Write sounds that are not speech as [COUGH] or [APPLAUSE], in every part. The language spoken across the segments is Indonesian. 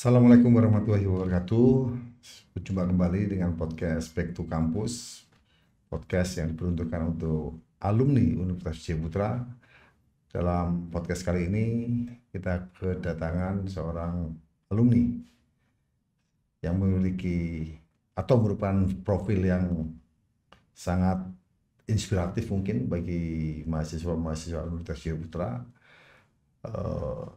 Assalamualaikum warahmatullahi wabarakatuh. Berjumpa kembali dengan podcast Back to Campus, podcast yang diperuntukkan untuk alumni Universitas Putra. Dalam podcast kali ini kita kedatangan seorang alumni yang memiliki atau merupakan profil yang sangat inspiratif mungkin bagi mahasiswa-mahasiswa Universitas Ciputra. Uh,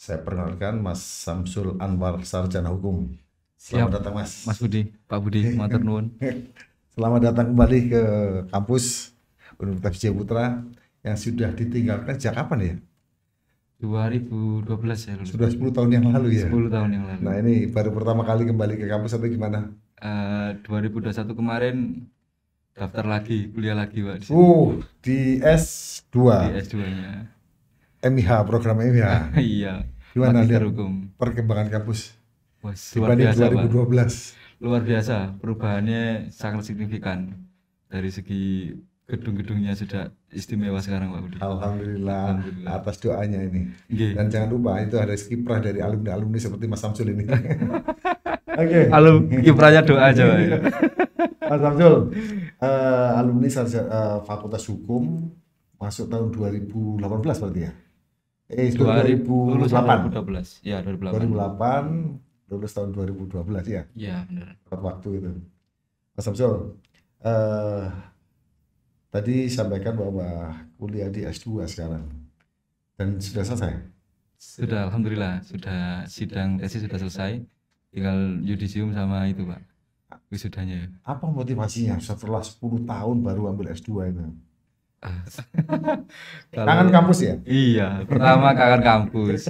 saya perkenalkan Mas Samsul Anwar Sarjana Hukum. Siap. Selamat datang Mas. Mas Budi, Pak Budi, matur nuwun. [LAUGHS] Selamat datang kembali ke kampus Universitas Jaya Putra yang sudah ditinggalkan sejak kapan ya? 2012 ya. Lalu. Sudah 10 tahun yang lalu ya. 10 tahun yang lalu. Nah, ini baru pertama kali kembali ke kampus atau gimana? Eh, uh, 2021 kemarin daftar lagi, kuliah lagi, Pak. Di oh, di S2. Di S2-nya. MIH, program MIH. [LAUGHS] iya. Gimana lihat hukum. perkembangan kampus? Was, luar biasa, 2012. Pak. Luar biasa, perubahannya sangat signifikan dari segi gedung-gedungnya sudah istimewa sekarang Pak Budi. Alhamdulillah, Alhamdulillah. atas doanya ini. Gih. Dan jangan lupa itu ada kiprah dari alumni-alumni seperti Mas Samsul ini. [LAUGHS] Oke. okay. Alum kiprahnya doa aja Pak. [LAUGHS] Mas Samsul, uh, alumni uh, Fakultas Hukum masuk tahun 2018 berarti ya? eh 2008. 2008 2012 ya 2008 2008 lulus tahun 2012 ya iya benar tepat waktu itu Mas Samsul Eh tadi sampaikan bahwa kuliah di S2 sekarang dan sudah selesai sudah alhamdulillah sudah sidang tesis eh, sudah selesai tinggal yudisium sama itu pak wisudanya apa motivasinya setelah 10 tahun baru ambil S2 ini? [LAUGHS] kangen kampus ya? Iya, pertama kangen kampus.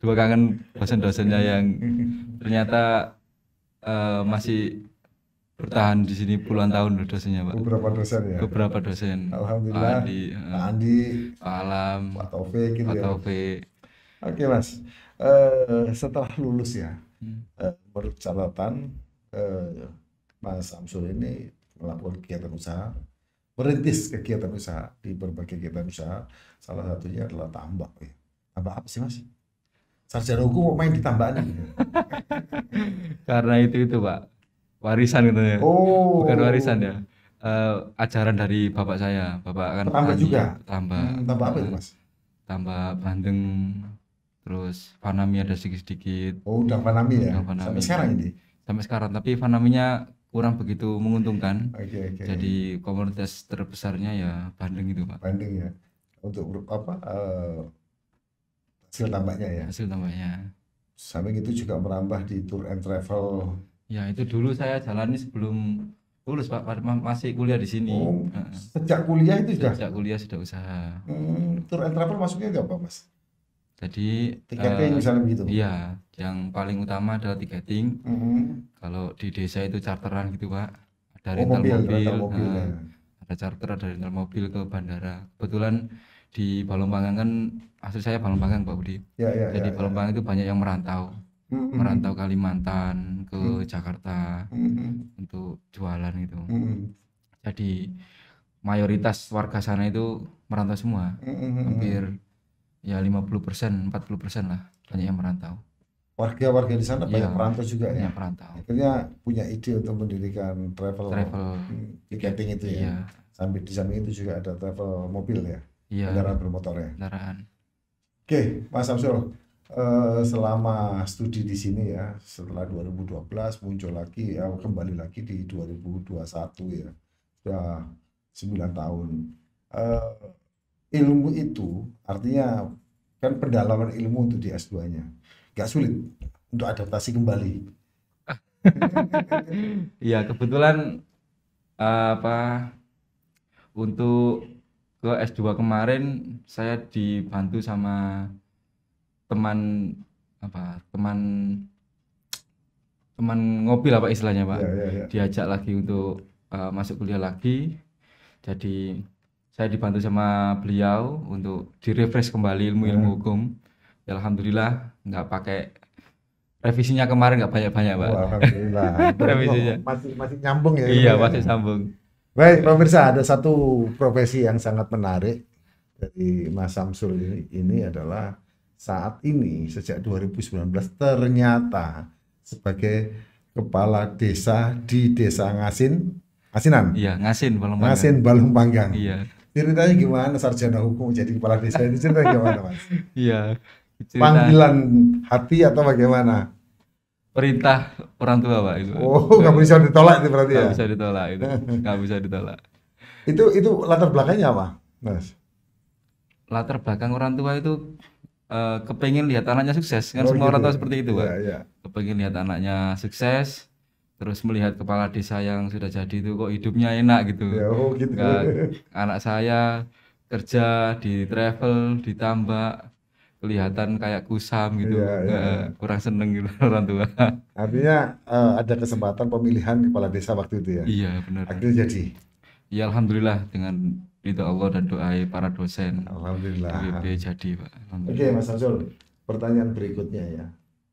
Dua kangen dosen-dosennya yang ternyata uh, masih bertahan di sini puluhan tahun dosennya pak beberapa dosen ya beberapa dosen alhamdulillah Pak Andi Pak eh, Andi Pak Alam Pak Taufik gitu Pak ya Taufik oke mas uh, setelah lulus ya hmm. uh, uh, Mas Samsul ini melakukan kegiatan usaha merintis kegiatan usaha di berbagai kegiatan usaha salah satunya adalah tambak ya. tambak apa sih mas sarjana hukum mau main di [LAUGHS] karena itu itu pak warisan katanya oh bukan warisan ya uh, ajaran dari bapak saya bapak kan tambah juga tambah hmm, tambah apa itu mas tambah bandeng terus fanami ada sedikit sedikit oh udah fanami ya fanami. sampai sekarang ini sampai sekarang tapi fanaminya kurang begitu menguntungkan. Okay, okay. Jadi komunitas terbesarnya ya Bandeng itu pak. Bandeng ya untuk apa uh, hasil tambahnya ya. Hasil tambahnya Samping itu juga merambah di tour and travel. Ya itu dulu saya jalani sebelum lulus pak masih kuliah di sini. Oh, sejak kuliah itu sudah. Sejak kuliah sudah usaha. Hmm, tour and travel masuknya nggak apa mas? Jadi tiketnya uh, eh, misalnya begitu. Iya yang paling utama adalah tiketing mm -hmm. kalau di desa itu charteran gitu pak ada oh, rental mobil, mobil, rental mobil nah, ya. ada charter ada rental mobil ke bandara kebetulan di Palembang kan asli saya Balompangan Pak Budi ya, ya, jadi ya, ya. itu banyak yang merantau mm-hmm. merantau Kalimantan ke mm-hmm. Jakarta mm-hmm. untuk jualan gitu mm-hmm. jadi mayoritas warga sana itu merantau semua mm-hmm. hampir ya 50 persen 40 persen lah banyak yang merantau warga-warga di sana ya, banyak iya. perantau juga ya. Perantau. Akhirnya punya ide untuk mendirikan travel, travel ticketing itu ya. ya. Sambil di samping itu juga ada travel mobil ya. Iya. Kendaraan bermotor ya. Kendaraan. Oke, Mas Samsul. Uh, selama studi di sini ya, setelah 2012 muncul lagi ya kembali lagi di 2021 ya. Sudah 9 tahun. Uh, ilmu itu artinya kan pendalaman ilmu untuk di S2-nya agak sulit untuk adaptasi kembali. [LAUGHS] Iya kebetulan eh, apa untuk ke S2 kemarin saya dibantu sama teman apa teman teman ngopi lah pak istilahnya pak ya, ya, ya. diajak lagi untuk uh, masuk kuliah lagi jadi saya dibantu sama beliau untuk direfresh kembali ilmu-ilmu iya. hukum ya alhamdulillah nggak pakai revisinya kemarin nggak banyak-banyak pak oh, alhamdulillah [LAUGHS] revisinya masih masih nyambung ya iya ya. masih sambung baik pemirsa ada satu profesi yang sangat menarik dari Mas Samsul ini, ini adalah saat ini sejak 2019 ternyata sebagai kepala desa di desa Ngasin Ngasinan iya Ngasin Balung Panggang Ngasin Balung iya ceritanya gimana sarjana hukum jadi kepala desa itu ceritanya gimana mas iya Cerita. Panggilan hati atau bagaimana? Perintah orang tua pak itu. Oh nggak bisa ditolak itu berarti gak ya? Nggak bisa ditolak itu, nggak bisa ditolak. Itu itu latar belakangnya apa, Mas? Latar belakang orang tua itu uh, eh, kepengen lihat anaknya sukses kan oh, semua gitu. orang tua seperti itu pak. Ya, ya. Kepengen lihat anaknya sukses, terus melihat kepala desa yang sudah jadi itu kok hidupnya enak gitu. Ya, oh gitu. Gak, anak saya kerja di travel, ditambah kelihatan kayak kusam gitu iya, iya. kurang seneng gitu [LAUGHS] orang tua artinya uh, ada kesempatan pemilihan kepala desa waktu itu ya iya benar akhirnya jadi ya alhamdulillah dengan ridho Allah dan doa para dosen alhamdulillah dia jadi pak oke Mas Azul pertanyaan berikutnya ya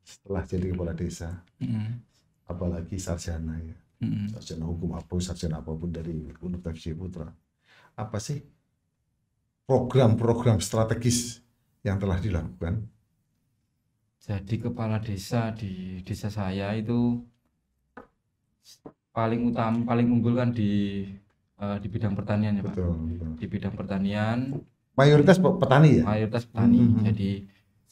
setelah jadi kepala desa mm. apalagi sarjana ya mm. sarjana hukum apa sarjana apapun dari Universitas Putra apa sih program-program strategis yang telah dilakukan? Jadi kepala desa di desa saya itu paling utama paling unggul kan di uh, di bidang pertanian ya Pak. Betul, Di bidang pertanian. Mayoritas petani ya? Mayoritas petani. Mm -hmm. Jadi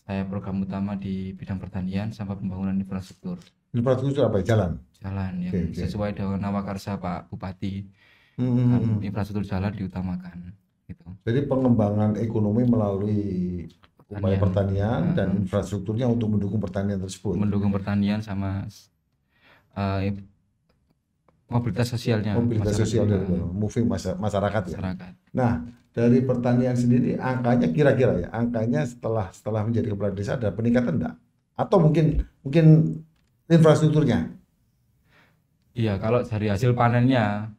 saya program utama di bidang pertanian sama pembangunan infrastruktur. Infrastruktur apa? Ya? Jalan. Jalan yang okay, sesuai okay. dengan nawakarsa Pak Bupati. Mm -hmm. hmm, hmm. Kan infrastruktur jalan diutamakan. Gitu. Jadi pengembangan ekonomi melalui upaya pertanian, pertanian hmm. dan infrastrukturnya untuk mendukung pertanian tersebut. Mendukung pertanian sama uh, mobilitas sosialnya. Mobilitas sosial dan moving masyarakat, masyarakat ya. Masyarakat. Nah, dari pertanian sendiri angkanya kira-kira ya, angkanya setelah setelah menjadi kepala desa ada peningkatan enggak? Atau mungkin mungkin infrastrukturnya? Iya, kalau dari hasil panennya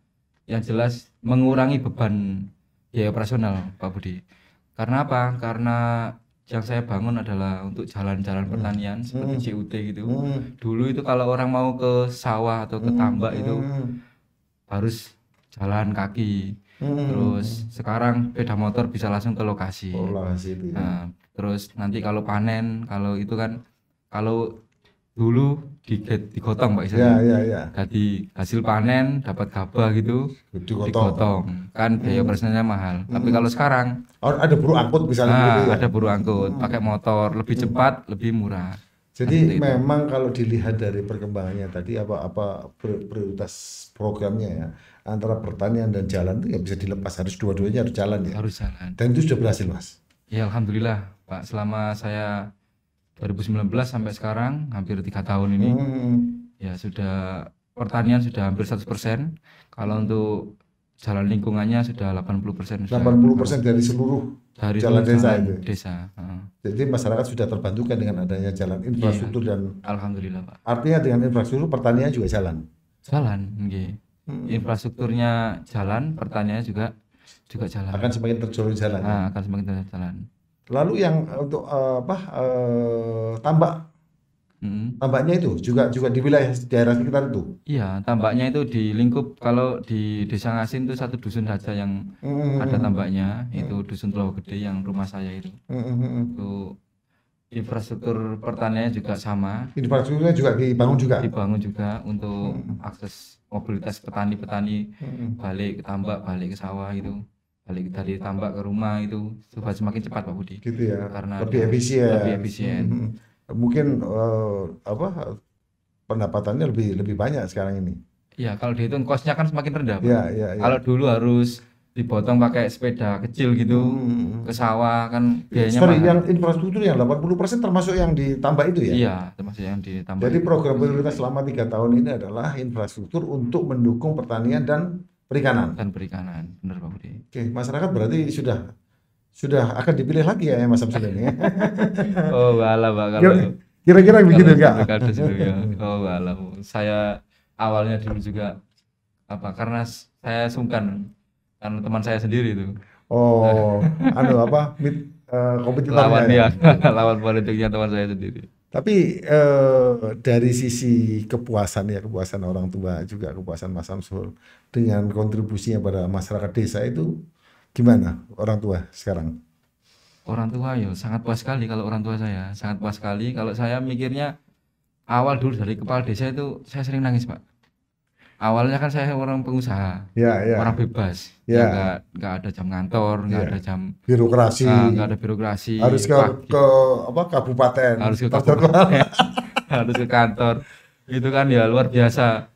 yang jelas mengurangi beban biaya operasional Pak Budi. Karena apa? Karena yang saya bangun adalah untuk jalan-jalan hmm. pertanian hmm. seperti CUT gitu. Hmm. Dulu itu kalau orang mau ke sawah atau ke hmm. tambak hmm. itu harus jalan kaki. Hmm. Terus sekarang sepeda motor bisa langsung ke lokasi. Ya. Nah, terus nanti kalau panen, kalau itu kan kalau dulu digotong Pak Isan. Iya, iya, iya. Jadi hasil panen dapat gabah gitu digotong. digotong. Kan biaya operasionalnya hmm. mahal. Hmm. Tapi kalau sekarang Or oh, ada buruh angkut misalnya nah, gitu ya. ada buruh angkut, hmm. pakai motor, lebih hmm. cepat, hmm. lebih murah. Jadi nah, memang itu. kalau dilihat dari perkembangannya tadi apa apa prioritas programnya ya antara pertanian dan jalan itu ya bisa dilepas harus dua-duanya harus jalan ya. Harus jalan. Dan itu sudah berhasil mas. Ya alhamdulillah pak selama saya 2019 sampai sekarang hampir tiga tahun ini hmm. ya sudah pertanian sudah hampir 100 persen kalau untuk jalan lingkungannya sudah 80 persen 80 persen dari seluruh dari jalan desa itu ya? desa Hmm. jadi masyarakat sudah terbantukan dengan adanya jalan iya, infrastruktur iya. dan alhamdulillah pak artinya dengan infrastruktur pertanian juga jalan jalan okay. hmm. infrastrukturnya jalan pertaniannya juga juga jalan akan semakin terjalin jalan nah, ya? akan semakin terjalin jalan Lalu yang eh, untuk uh, apa uh, tambak Hmm. Tambaknya itu juga juga di wilayah daerah sekitar itu. Iya, tambaknya itu di lingkup kalau di Desa Ngasin itu satu dusun saja yang hmm. ada tambaknya, hmm. itu dusun Pulau Gede yang rumah saya itu. Hmm. Itu infrastruktur pertaniannya juga sama. Infrastrukturnya juga dibangun juga. Dibangun juga untuk hmm. akses mobilitas petani-petani hmm. balik ke tambak, balik ke sawah gitu balik dari tambak ke rumah itu coba semakin cepat Pak Budi. Gitu ya. Karena lebih efisien. Lebih efisien. Mm-hmm. Mungkin uh, apa pendapatannya lebih lebih banyak sekarang ini. Iya kalau dihitung kosnya kan semakin rendah. Iya, Ya, ya, Kalau dulu harus dipotong pakai sepeda kecil gitu hmm. ke sawah kan biayanya Sorry, yang infrastruktur yang 80% termasuk yang ditambah itu ya? Iya, termasuk yang ditambah. Jadi program prioritas selama tiga tahun ini adalah infrastruktur untuk mendukung pertanian dan perikanan. Dan perikanan, benar Pak Budi. Oke, masyarakat berarti sudah sudah akan dipilih lagi ya Mas Abdul ini. Ya? [LAUGHS] oh, wala Pak kalau kira-kira begitu enggak? Ya. Oh, wala. Saya awalnya dulu juga apa karena saya sungkan karena teman saya sendiri itu. Oh, anu apa? Mit, uh, kompetitornya. Lawan ya, [LAUGHS] lawan politiknya teman saya sendiri. Tapi eh, dari sisi kepuasan ya kepuasan orang tua juga kepuasan Mas Samsul dengan kontribusinya pada masyarakat desa itu gimana orang tua sekarang? Orang tua ya sangat puas sekali kalau orang tua saya sangat puas sekali kalau saya mikirnya awal dulu dari kepala desa itu saya sering nangis pak awalnya kan saya orang pengusaha, ya, ya. orang bebas, ya, ya. nggak ya, nggak ada jam kantor, nggak ya. ada jam birokrasi, ah, nggak ada birokrasi, harus ke gitu. ke apa kabupaten, harus ke kabupaten, [LAUGHS] harus ke kantor, itu kan ya luar biasa.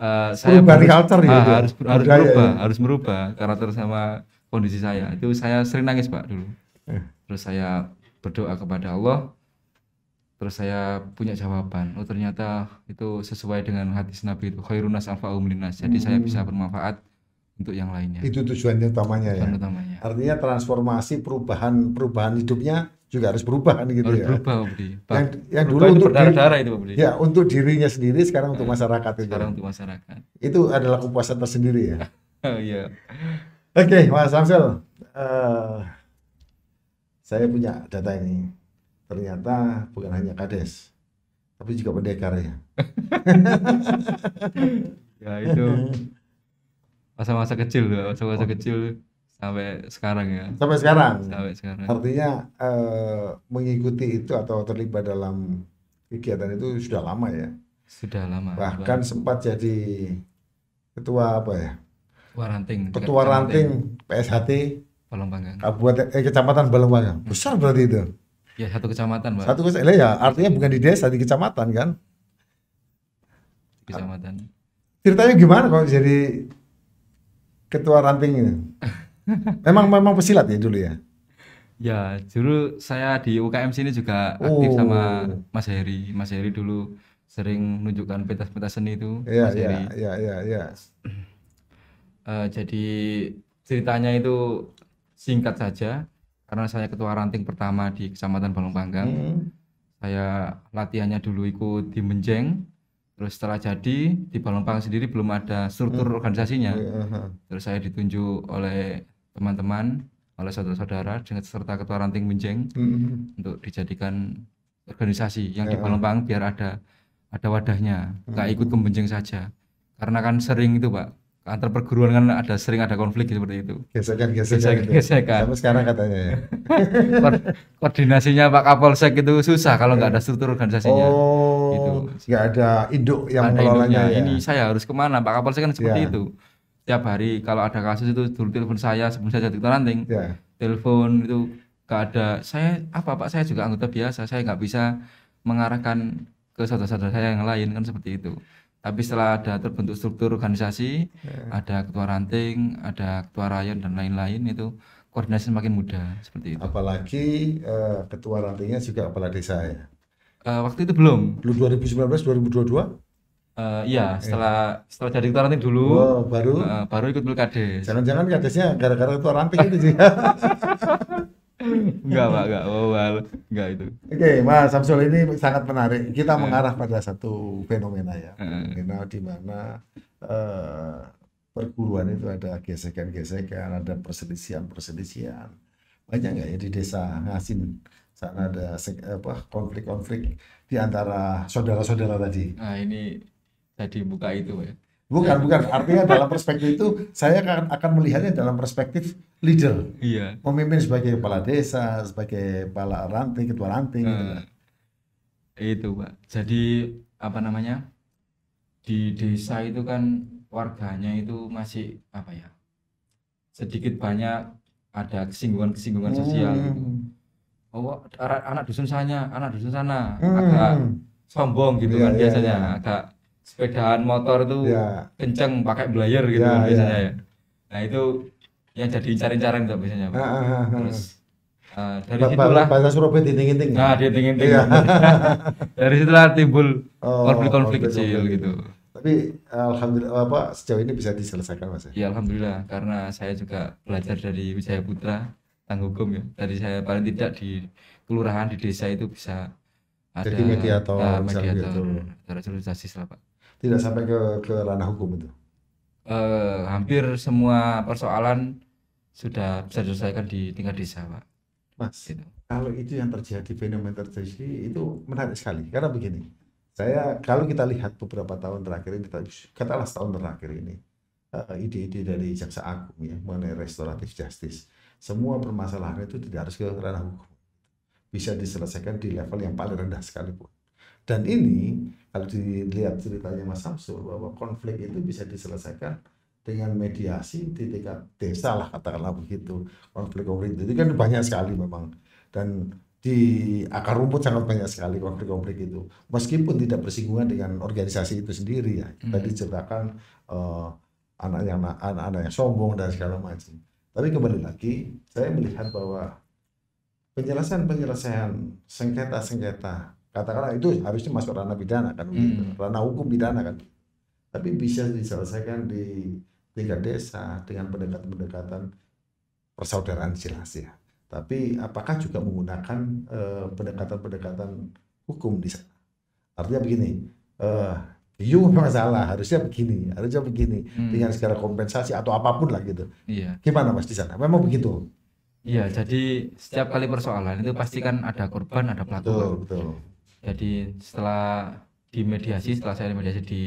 Uh, saya berubah culture ya, harus, ah, ya? harus harus Budaya, merubah, ya. harus merubah karakter sama kondisi saya. Itu saya sering nangis pak dulu. Eh. Terus saya berdoa kepada Allah terus saya punya jawaban oh ternyata itu sesuai dengan hadis Nabi itu khairunas anfa'um linas jadi hmm. saya bisa bermanfaat untuk yang lainnya itu tujuan utamanya ya? tujuan ya utamanya. artinya transformasi perubahan perubahan hidupnya juga harus berubah kan gitu harus ya berubah Budi. yang, yang dulu itu untuk darah darah itu Pak Budi. ya untuk dirinya sendiri sekarang untuk nah, masyarakat itu sekarang untuk masyarakat itu adalah kepuasan tersendiri ya [LAUGHS] oh, iya oke okay, Mas Samsel uh, eh, saya punya data ini ternyata bukan hanya kades tapi juga pendekar ya [LAUGHS] ya itu masa-masa kecil masa-masa oh. kecil sampai sekarang ya sampai sekarang sampai sekarang artinya eh, mengikuti itu atau terlibat dalam kegiatan itu sudah lama ya sudah lama bahkan Bang. sempat jadi ketua apa ya ketua ranting ketua ranting PSHT Balong kabupaten eh, kecamatan Balong hmm. besar berarti itu Ya satu kecamatan, Pak. Satu kecamatan. Ya artinya bukan di desa, di kecamatan kan? Kecamatan. Ceritanya gimana kok jadi ketua ranting ini? memang memang pesilat ya dulu ya? Ya, dulu saya di UKM sini juga aktif oh. sama Mas Heri. Mas Heri dulu sering menunjukkan pentas-pentas seni itu. Iya, iya, iya, iya, iya. jadi ceritanya itu singkat saja karena saya ketua ranting pertama di Kecamatan Balong Panggang. Hmm. Saya latihannya dulu ikut di Menjeng. Terus setelah jadi di Balong Panggang sendiri belum ada struktur hmm. organisasinya. Iya, iya, iya. Terus saya ditunjuk oleh teman-teman, oleh saudara-saudara dengan serta ketua ranting Menjeng hmm. untuk dijadikan organisasi yang di Balong Panggang biar ada ada wadahnya, nggak hmm. ikut ke Menjeng saja. Karena kan sering itu, Pak antar perguruan kan ada sering ada konflik gitu seperti itu. Gesekan gesekan. Gitu ya. Gesekan. Gitu. gesekan. Sampai sekarang katanya ya. [LAUGHS] koordinasinya Pak Kapolsek itu susah kalau nggak ada struktur organisasinya. Oh. Gitu. Nggak ada induk yang mengelolanya. Ya. Ini saya harus kemana? Pak Kapolsek kan seperti ya. itu. Tiap hari kalau ada kasus itu dulu telepon saya sebelum saya jadi ranting. Ya. Telepon itu nggak ada. Saya apa Pak? Saya juga anggota biasa. Saya nggak bisa mengarahkan ke saudara-saudara saya yang lain kan seperti itu tapi setelah ada terbentuk struktur organisasi yeah. ada ketua ranting ada ketua rayon dan lain-lain itu koordinasi semakin mudah seperti itu apalagi uh, ketua rantingnya juga kepala desa ya uh, waktu itu belum belum 2019 2022 Uh, iya, setelah yeah. setelah jadi ketua ranting dulu, oh, baru uh, baru ikut pilkades. Jangan-jangan kadesnya gara-gara ketua ranting itu sih. [LAUGHS] Enggak, Pak, enggak. Oh, enggak itu. Oke, okay, Mas Samsul ini sangat menarik. Kita iya. mengarah pada satu fenomena ya. Uh. Fenomena di mana uh, perguruan itu ada gesekan-gesekan, ada perselisihan-perselisihan. Banyak nggak ya di desa Ngasin? Sana ada apa konflik-konflik di antara saudara-saudara tadi. Nah, ini tadi buka itu, ya Bukan, iya. bukan. Artinya dalam perspektif itu saya akan akan melihatnya dalam perspektif leader. Iya. Memimpin sebagai kepala desa, sebagai kepala ranting, ketua ranting gitu hmm. kan. Itu, Pak. Jadi apa namanya? Di desa itu kan warganya itu masih apa ya? Sedikit banyak ada kesinggungan-kesinggungan hmm. sosial. Gitu. Oh, anak dusun sana, anak dusun sana, hmm. agak sombong gitu iya, kan iya, biasanya, iya. agak sepedaan motor tuh ya. kenceng pakai blayer gitu ya, biasanya ya. ya. Nah itu yang jadi incaran-incaran itu biasanya. Ah, ah, ah, ah, Terus uh, dari ba situlah bahasa Surabaya diting-ting. Ya? Nah, diting-ting. Ya. [LAUGHS] dari situlah timbul oh, konflik-konflik oh, kecil konflik. Gitu. gitu. Tapi alhamdulillah apa sejauh ini bisa diselesaikan Mas. Ya? Iya, alhamdulillah karena saya juga belajar dari Wijaya Putra tentang hukum ya. Dari saya paling tidak di kelurahan di desa itu bisa ada jadi mediator, nah, mediator, mediator. resolusi lah Pak tidak hmm. sampai ke ke ranah hukum itu? Uh, hampir semua persoalan sudah bisa diselesaikan di tingkat desa, Pak. Mas, gitu. kalau itu yang terjadi fenomena terjadi itu menarik sekali karena begini. Saya kalau kita lihat beberapa tahun terakhir ini, katalah setahun terakhir ini, eh, ide-ide dari jaksa agung ya mengenai restoratif justice, semua permasalahan itu tidak harus ke ranah hukum, bisa diselesaikan di level yang paling rendah sekalipun dan ini kalau dilihat ceritanya Mas Samsul bahwa konflik itu bisa diselesaikan dengan mediasi di tingkat desa lah katakanlah begitu konflik konflik itu kan banyak sekali memang dan di akar rumput sangat banyak sekali konflik-konflik itu meskipun tidak bersinggungan dengan organisasi itu sendiri ya hmm. tadi ceritakan uh, eh, anak yang anak-anak yang sombong dan segala macam tapi kembali lagi saya melihat bahwa penyelesaian penyelesaian sengketa sengketa katakanlah itu harusnya masuk ranah pidana kan hmm. Gitu. ranah hukum pidana kan tapi bisa diselesaikan di tingkat desa dengan pendekatan-pendekatan persaudaraan silasia ya. tapi apakah juga menggunakan eh, pendekatan-pendekatan uh, hukum di sana artinya begini uh, eh, You iya, memang salah, harusnya begini, harusnya begini, hmm. dengan segala kompensasi atau apapun lah gitu. Iya. Gimana mas di sana? Memang begitu. Iya, jadi setiap kali persoalan itu pasti kan ada korban, ada pelaku. Betul, betul jadi setelah dimediasi setelah saya mediasi di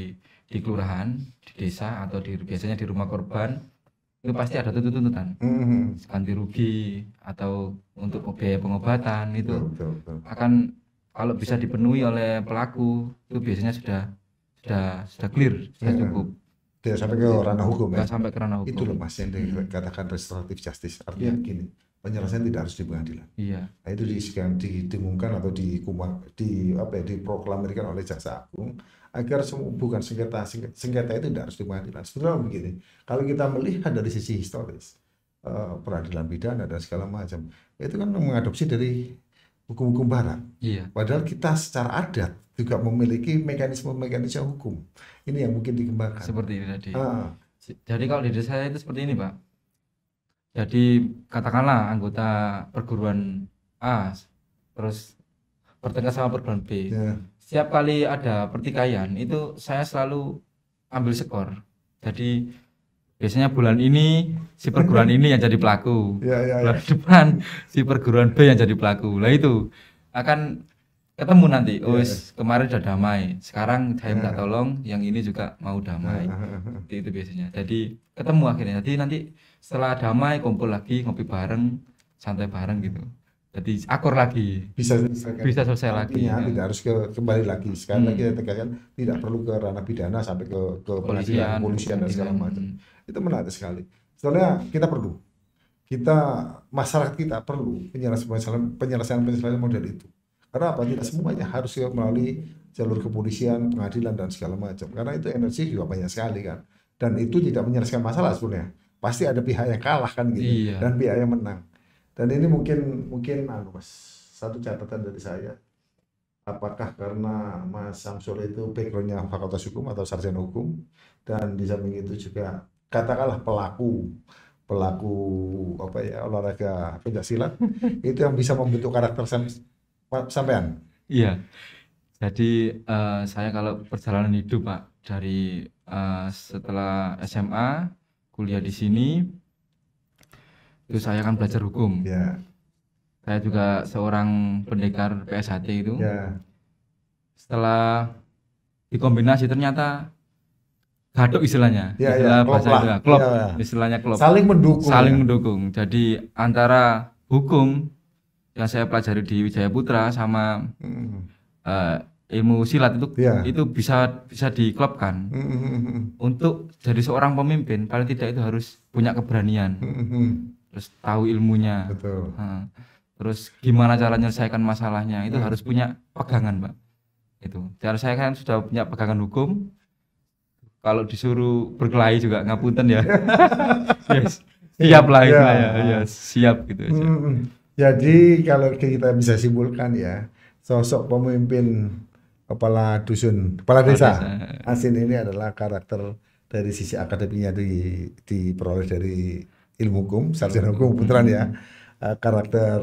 di kelurahan di desa atau di biasanya di rumah korban itu pasti ada tuntutan mm-hmm. ganti rugi atau untuk biaya pengobatan itu betul, betul, betul. akan kalau bisa dipenuhi oleh pelaku itu biasanya sudah sudah sudah clear sudah yeah. Mm-hmm. cukup tidak sampai ke ranah hukum ya sampai ke ranah hukum itu loh mas yang mm-hmm. dikatakan restoratif justice artinya yeah. Iya. gini penyelesaian iya. tidak harus di pengadilan. Iya. Nah, itu didengungkan atau di apa ya, diproklamirkan oleh Jaksa Agung agar semua bukan sengketa sengketa itu tidak harus di pengadilan. Sebenarnya begini, kalau kita melihat dari sisi historis uh, peradilan pidana dan segala macam, itu kan mengadopsi dari hukum-hukum barat. Iya. Padahal kita secara adat juga memiliki mekanisme-mekanisme hukum. Ini yang mungkin dikembangkan. Seperti ini tadi. Ah. Jadi kalau di desa saya itu seperti ini, Pak jadi katakanlah anggota perguruan A terus bertengkar sama perguruan B yeah. setiap kali ada pertikaian itu saya selalu ambil skor jadi biasanya bulan ini si perguruan ini yang jadi pelaku yeah, [LAUGHS] yeah, ya, ya. bulan depan si perguruan B yang jadi pelaku lah itu akan ketemu nanti oh iya, yeah. kemarin sudah damai sekarang saya minta iya. tolong yang ini juga mau damai itu, iya, itu biasanya jadi ketemu akhirnya jadi nanti setelah damai kumpul lagi ngopi bareng santai bareng gitu jadi akur lagi bisa selesai bisa selesai lagi ya. tidak harus ke, kembali lagi sekarang hmm. kita tegaskan tidak perlu ke ranah pidana sampai ke ke polisian polisian dan segala hmm. macam hmm. itu menarik sekali soalnya kita perlu kita masyarakat kita perlu penyelesaian penyelesaian penyelesaian model itu karena apa? Tidak semuanya harus ya melalui jalur kepolisian, pengadilan dan segala macam. Karena itu energi juga banyak sekali kan. Dan itu tidak menyelesaikan masalah sebenarnya. Pasti ada pihak yang kalah kan gitu iya. dan pihak yang menang. Dan ini mungkin mungkin anu Mas, satu catatan dari saya. Apakah karena Mas Samsul itu backgroundnya Fakultas Hukum atau Sarjana Hukum dan di samping itu juga katakanlah pelaku pelaku apa ya olahraga silat [LAUGHS] itu yang bisa membentuk karakter sampean iya jadi uh, saya kalau perjalanan hidup pak dari uh, setelah SMA kuliah di sini itu saya akan belajar hukum Iya. saya juga seorang pendekar PSHT itu Iya. setelah dikombinasi ternyata gaduh istilahnya ya, istilah ya, bahasa klop iya, iya. istilahnya klop saling mendukung saling ya. mendukung jadi antara hukum yang saya pelajari di Wijaya Putra hmm. sama hmm. uh, ilmu silat itu yeah. itu bisa bisa diklopkan hmm, hmm, hmm untuk jadi seorang pemimpin paling tidak itu harus punya keberanian hmm terus tahu ilmunya Betul. Uh, terus gimana cara menyelesaikan masalahnya itu mm. harus punya pegangan pak itu cara saya kan sudah punya pegangan hukum kalau disuruh berkelahi juga ngapunten ya [LAUGHS] yes siap lah yeah. ya yes siap gitu aja. hmm jadi kalau kita bisa simpulkan ya, sosok pemimpin kepala dusun, kepala desa, desa. Asin ini adalah karakter dari sisi akademinya di diperoleh dari ilmu hukum, sarjana hukum putaran hmm. ya. Eh, karakter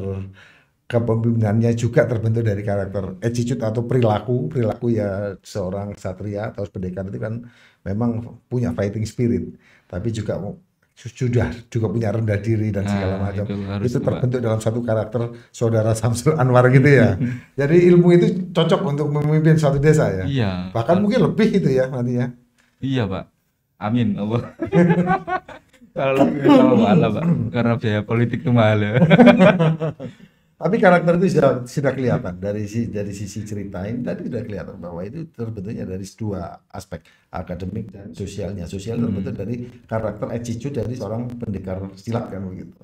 kepemimpinannya juga terbentuk dari karakter attitude atau perilaku perilaku ya seorang satria atau pendekar itu kan memang punya fighting spirit tapi juga sudah juga punya rendah diri dan nah, segala macam. Itu, itu terbentuk buat. dalam satu karakter saudara [LAUGHS] Samsul Anwar gitu ya. [LAUGHS] Jadi ilmu itu cocok untuk memimpin suatu desa ya. Iya. Bahkan iya. mungkin lebih itu ya ya Iya pak. Amin Allah. [LAUGHS] Kalau lebih mahal pak, karena biaya politik itu mahal ya. Tapi karakter itu sudah, sudah kelihatan dari si dari sisi ceritain tadi sudah kelihatan bahwa itu terbentuknya dari dua aspek akademik dan sosialnya. Sosial terbentuk hmm. dari karakter attitude dari seorang pendekar silat kan begitu.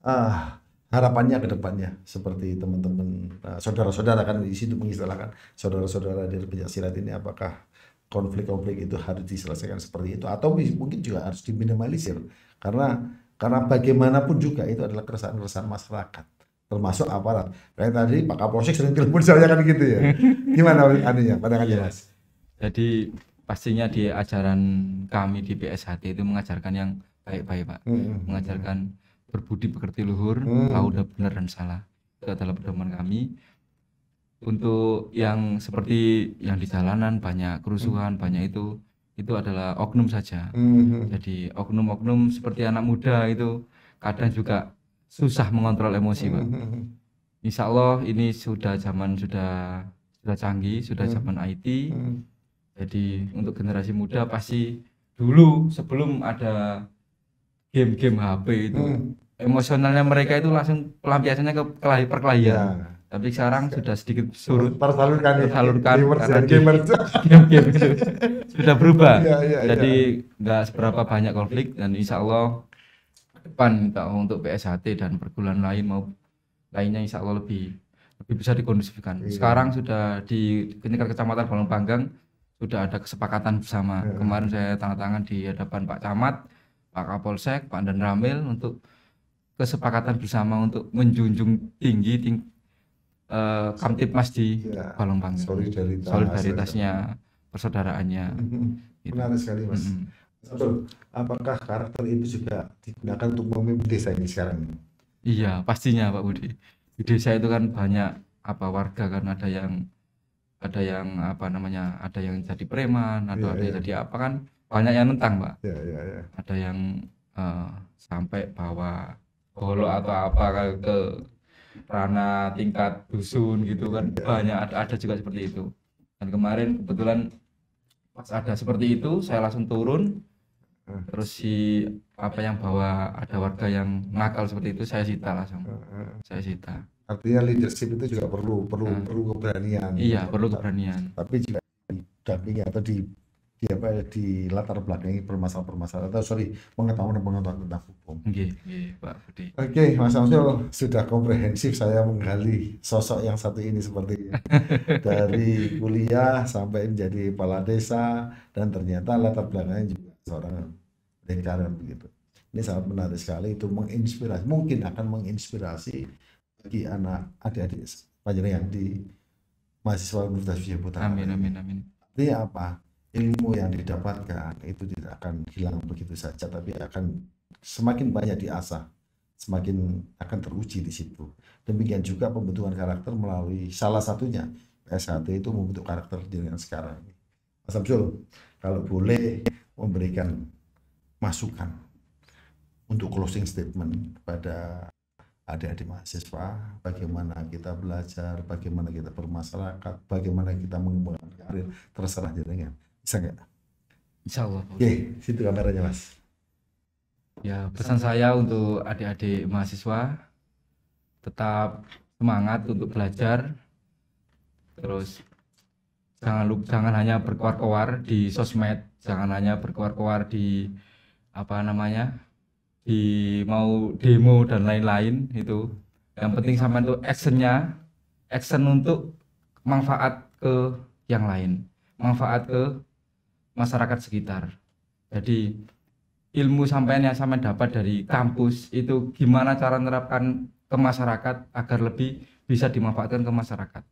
Ah, harapannya ke depannya seperti teman-teman uh, saudara-saudara kan di situ mengistilahkan saudara-saudara dari pencak silat ini apakah konflik-konflik itu harus diselesaikan seperti itu atau mungkin juga harus diminimalisir karena karena bagaimanapun juga itu adalah keresahan-keresahan masyarakat termasuk aparat. Kayak tadi Pak Kapolsek sering telepon saya kan gitu ya. Gimana anunya pandangannya Mas? Jadi pastinya di ajaran kami di PSHT itu mengajarkan yang baik-baik Pak. Hmm. hmm. Mengajarkan berbudi pekerti luhur, hmm. tahu benar dan salah. Itu adalah pedoman kami. Untuk yang seperti yang di jalanan banyak kerusuhan, hmm. banyak itu itu adalah oknum saja. Hmm. hmm. Jadi oknum-oknum seperti anak muda itu kadang juga susah mengontrol emosi pak hmm. Insya Allah ini sudah zaman sudah sudah canggih sudah hmm. zaman IT hmm. jadi untuk generasi muda pasti dulu sebelum ada game-game HP itu emosionalnya mereka itu langsung pelampiasannya ke kelahi perkelahian ya. tapi sekarang ya. sudah sedikit surut tersalurkan tersalurkan ya. karena gamer game game [LAUGHS] itu sudah berubah jadi nggak seberapa banyak konflik dan insya Allah depan minta gitu, oh, untuk PSHT dan perguruan lain mau lainnya insya Allah lebih lebih bisa dikondisikan. Iya. Sekarang sudah di tingkat kecamatan Balong Panggang sudah ada kesepakatan bersama. Iya. Kemarin saya tanda tangan di hadapan Pak Camat, Pak Kapolsek, Pak Dan Ramil untuk kesepakatan bersama untuk menjunjung tinggi ting uh, Kamtipmas di iya. Balong Panggang. Solidaritasnya, persaudaraannya. [LAUGHS] Menarik sekali, Mas. Mm -hmm. Betul. Apakah karakter itu juga digunakan untuk memimpin desa ini sekarang? Iya, pastinya Pak Budi. Di desa itu kan banyak apa warga kan ada yang ada yang apa namanya ada yang jadi preman atau yeah, ada yang iya. jadi apa kan banyak yang tentang pak yeah, yeah, yeah. ada yang uh, sampai bawa golok atau apa ke ranah tingkat dusun gitu kan yeah. banyak ada, ada juga seperti itu dan kemarin kebetulan pas ada seperti itu saya langsung turun hmm. terus si apa yang bawa ada warga yang nakal seperti itu saya sita langsung hmm, hmm. saya sita artinya leadership itu juga perlu perlu hmm. perlu keberanian iya perlu keberanian tapi juga didampingi atau di di apa ya, di latar belakangi permasalahan-permasalahan atau sorry pengetahuan pengetahuan tentang hukum. Oke, Oke, okay, Mas Amsul sudah komprehensif saya menggali sosok yang satu ini seperti [LAUGHS] dari kuliah sampai menjadi kepala desa dan ternyata latar belakangnya juga seorang lingkaran begitu. Ini sangat menarik sekali itu menginspirasi, mungkin akan menginspirasi bagi anak adik-adik yang di mahasiswa Universitas Wijaya Putra. Amin amin amin. Artinya apa? Ilmu yang didapatkan itu tidak akan hilang begitu saja, tapi akan semakin banyak diasah, semakin akan teruji di situ. Demikian juga pembentukan karakter melalui salah satunya PSHT itu membentuk karakter dengan sekarang. Mas Abdul, kalau boleh memberikan masukan untuk closing statement kepada adik-adik mahasiswa, bagaimana kita belajar, bagaimana kita bermasyarakat, bagaimana kita mengembangkan karir, terserah jaringan Bisa nggak? Insya Allah. Oke, okay, situ kameranya mas. Ya, pesan saya untuk adik-adik mahasiswa, tetap semangat untuk belajar, terus jangan lupa jangan hanya berkoar-koar di sosmed, jangan hmm. hanya berkuar-kuar di apa namanya di mau demo dan lain-lain itu yang penting sama itu actionnya action untuk manfaat ke yang lain manfaat ke masyarakat sekitar jadi ilmu sampean yang sampean dapat dari kampus itu gimana cara menerapkan ke masyarakat agar lebih bisa dimanfaatkan ke masyarakat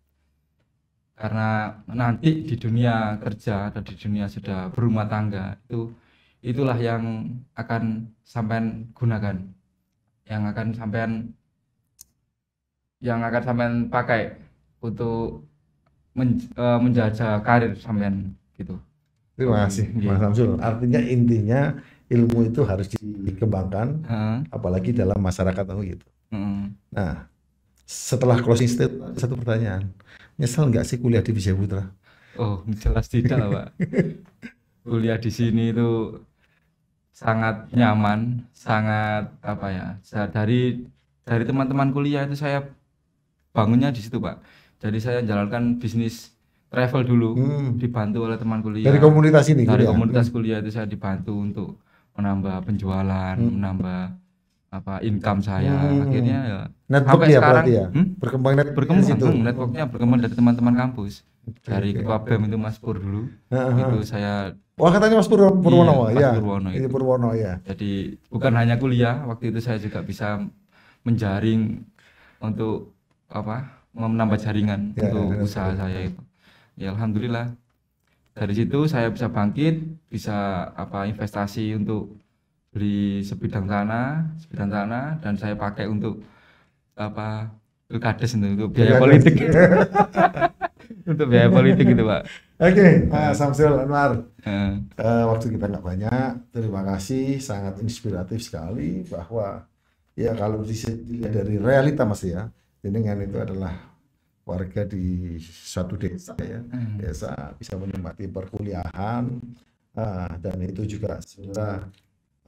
karena nanti di dunia kerja atau di dunia sudah berumah tangga itu itulah yang akan sampean gunakan yang akan sampean yang akan sampean pakai untuk men, e, menjajah karir sampean gitu terima kasih iya. Mas Samsul artinya intinya ilmu itu harus dikembangkan hmm. apalagi dalam masyarakat gitu hmm. nah setelah closing statement satu pertanyaan nyesel nggak sih kuliah di bisa Putra? Oh, jelas tidak, lah Pak. [LAUGHS] kuliah di sini itu sangat nyaman, sangat apa ya? Dari dari teman-teman kuliah itu saya bangunnya di situ, Pak. Jadi saya jalankan bisnis travel dulu, hmm. dibantu oleh teman kuliah. Dari komunitas ini. Dari kuliah. komunitas hmm. kuliah itu saya dibantu untuk menambah penjualan, hmm. menambah apa income saya hmm. akhirnya ya network sampai sekarang ya? Hmm? berkembang net berkembang situ. Hmm, networknya berkembang dari teman-teman kampus okay, dari ketua BEM itu Mas Pur dulu uh itu saya wah oh, katanya Mas Pur iya, iya. Purwono iya, ya Mas Purwono itu. Purwono ya jadi bukan hanya kuliah waktu itu saya juga bisa menjaring untuk apa menambah jaringan ya, untuk ya, usaha ya. saya itu ya alhamdulillah dari situ saya bisa bangkit bisa apa investasi untuk beli sebidang tanah, sebidang tanah dan saya pakai untuk apa pilkades [LAUGHS] untuk biaya politik untuk biaya politik gitu pak. Oke, okay, uh, Samsul Anwar, uh. Uh, waktu kita nggak banyak. Terima kasih, sangat inspiratif sekali bahwa ya kalau dilihat dari realita mas ya, jenengan itu adalah warga di satu desa ya, hmm. desa bisa menikmati perkuliahan, uh, dan itu juga sebenarnya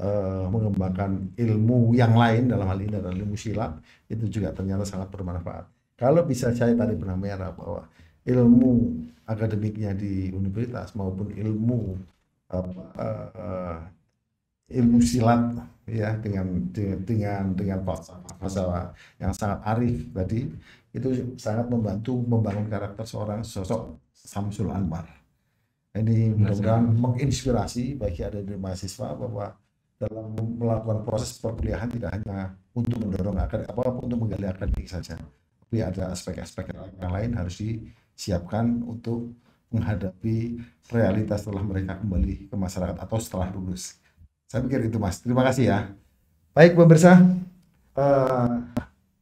uh, mengembangkan ilmu yang lain dalam hal ini adalah ilmu silat itu juga ternyata sangat bermanfaat. Kalau bisa saya tadi pernah merah bahwa ilmu akademiknya di universitas maupun ilmu apa, uh, uh, ilmu silat ya dengan dengan dengan falsafah yang sangat arif tadi itu sangat membantu membangun karakter seorang sosok Samsul Anwar. Ini mudah-mudahan menginspirasi bagi ada di mahasiswa bahwa dalam melakukan proses perkuliahan tidak hanya untuk mendorong akademik apa untuk menggali akademik saja tapi ada aspek-aspek yang lain harus disiapkan untuk menghadapi realitas setelah mereka kembali ke masyarakat atau setelah lulus saya pikir itu mas terima kasih ya baik pemirsa uh,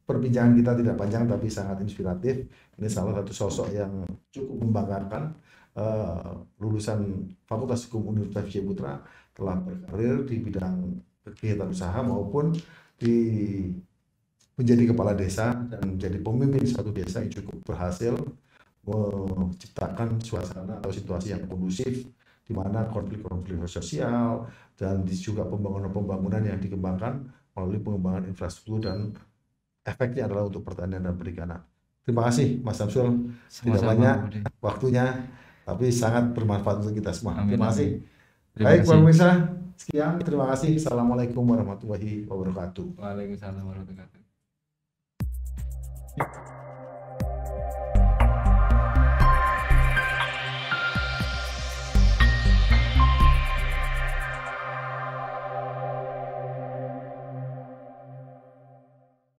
perbincangan kita tidak panjang tapi sangat inspiratif ini salah satu sosok yang cukup membanggakan Eh, lulusan Fakultas Hukum Universitas Jaya Putra telah berkarir di bidang kegiatan usaha maupun di menjadi kepala desa dan menjadi pemimpin satu desa yang cukup berhasil menciptakan suasana atau situasi yang kondusif di mana konflik-konflik sosial dan juga pembangunan-pembangunan yang dikembangkan melalui pengembangan infrastruktur dan efeknya adalah untuk pertanian dan perikanan. Terima kasih Mas Samsul, tidak banyak waktunya tapi sangat bermanfaat untuk kita semua. Amin, terima kasih. Terima Baik, pemirsa, sekian. Terima kasih. Assalamualaikum warahmatullahi wabarakatuh. Waalaikumsalam warahmatullahi wabarakatuh.